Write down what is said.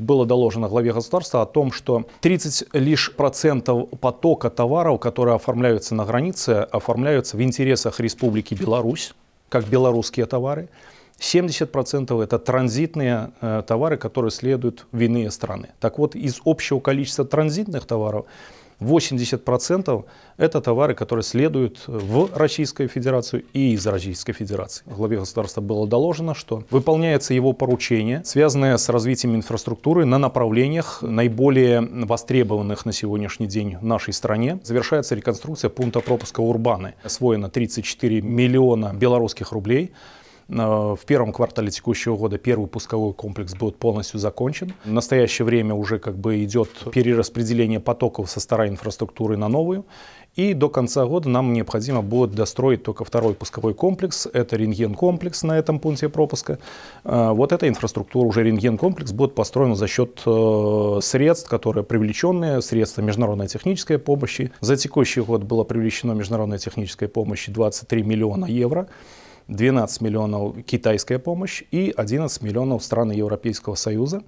Было доложено главе государства о том, что 30 лишь процентов потока товаров, которые оформляются на границе, оформляются в интересах Республики Беларусь, как белорусские товары. 70% это транзитные э, товары, которые следуют в иные страны. Так вот, из общего количества транзитных товаров 80% это товары, которые следуют в Российскую Федерацию и из Российской Федерации. главе государства было доложено, что выполняется его поручение, связанное с развитием инфраструктуры на направлениях наиболее востребованных на сегодняшний день в нашей стране. Завершается реконструкция пункта пропуска Урбаны. Освоено 34 миллиона белорусских рублей. Э, в первом квартале текущего года первый пусковой комплекс будет полностью закончен. В настоящее время уже как бы идет перераспределение потоков со старой инфраструктуры на новую. И до конца года нам необходимо будет достроить только второй пусковой комплекс. Это рентген-комплекс на этом пункте пропуска. Э, вот эта инфраструктура, уже рентген-комплекс, будет построен за счет э, средств, которые привлеченные, средства международной технической помощи. За текущий год было привлечено международной технической помощи 23 миллиона евро. 12 миллионов китайская помощь и 11 миллионов страны Европейского Союза.